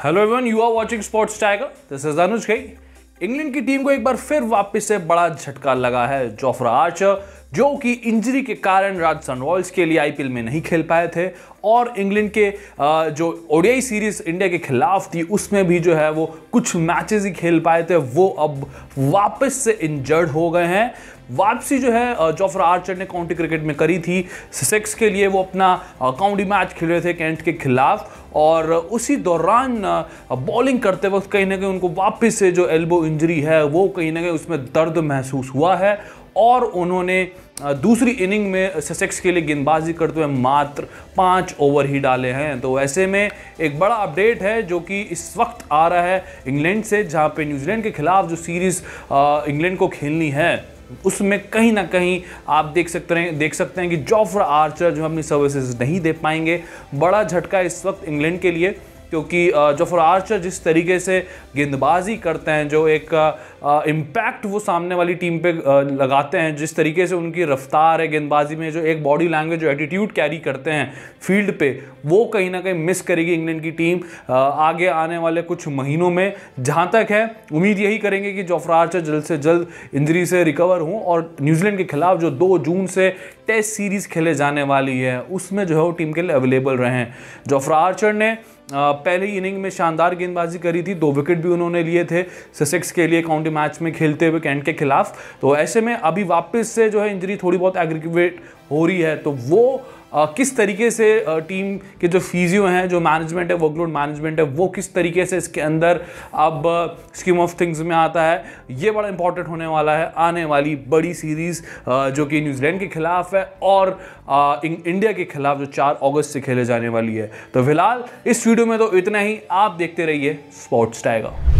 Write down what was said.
hello everyone you are watching sports tiger this is Anuj गई England की team को एक बार फिर वापस से बड़ा झटका लगा है जोफ्रा आर्चर जो कि इंजरी के कारण राजस्थान रॉयल्स के लिए आईपीएल में नहीं खेल पाए थे और इंग्लैंड के जो ओडीआई सीरीज इंडिया के खिलाफ थी उसमें भी जो है वो कुछ मैचेस ही खेल पाए थे वो अब वापस से इंजर्ड हो गए हैं वापसी जो है जोफ्रा आर्चर ने काउंटी क्रिकेट में करी थी सिक्स के लिए वो अपना काउंटी मैच खेल रहे थे कैंट के खिलाफ और उसी दौरान बॉलिंग करते वक्त कहीं ना कहीं उनको वापस से जो एल्बो इंजरी है वो कहीं ना कहीं उसमें दर्द महसूस हुआ है और उन्होंने दूसरी इनिंग में ससेक्स के लिए गेंदबाजी करते हुए मात्र पाँच ओवर ही डाले हैं तो ऐसे में एक बड़ा अपडेट है जो कि इस वक्त आ रहा है इंग्लैंड से जहाँ पे न्यूजीलैंड के खिलाफ जो सीरीज़ इंग्लैंड को खेलनी है उसमें कहीं ना कहीं आप देख सकते हैं देख सकते हैं कि जॉफ्रा आर्चर जो अपनी सर्विसेज नहीं दे पाएंगे बड़ा झटका इस वक्त इंग्लैंड के लिए क्योंकि जफर आर्चर जिस तरीके से गेंदबाजी करते हैं जो एक इम्पैक्ट वो सामने वाली टीम पे लगाते हैं जिस तरीके से उनकी रफ्तार है गेंदबाजी में जो एक बॉडी लैंग्वेज जो एटीट्यूड कैरी करते हैं फील्ड पे वो कहीं ना कहीं मिस करेगी इंग्लैंड की टीम आगे आने वाले कुछ महीनों में जहाँ तक है उम्मीद यही करेंगे कि जोफ्रा आर्चर जल्द से जल्द इंजरी से रिकवर हों और न्यूजीलैंड के खिलाफ जो दो जून से टेस्ट सीरीज़ खेले जाने वाली है उसमें जो है वो टीम के लिए अवेलेबल रहें जोफ्रा आर्चर ने पहली इनिंग में शानदार गेंदबाजी करी थी दो विकेट भी उन्होंने लिए थे ससेक्स के लिए काउंटी मैच में खेलते हुए कैंट के खिलाफ तो ऐसे में अभी वापस से जो है इंजरी थोड़ी बहुत एग्रीवेट हो रही है तो वो किस तरीके से टीम के जो फीजियो हैं जो मैनेजमेंट है वर्कलोड मैनेजमेंट है वो किस तरीके से इसके अंदर अब स्कीम ऑफ थिंग्स में आता है ये बड़ा इंपॉर्टेंट होने वाला है आने वाली बड़ी सीरीज़ जो कि न्यूजीलैंड के खिलाफ है और इंडिया के खिलाफ जो चार अगस्त से खेले जाने वाली है तो फिलहाल इस वीडियो में तो इतना ही आप देखते रहिए स्पोर्ट्स टाइगर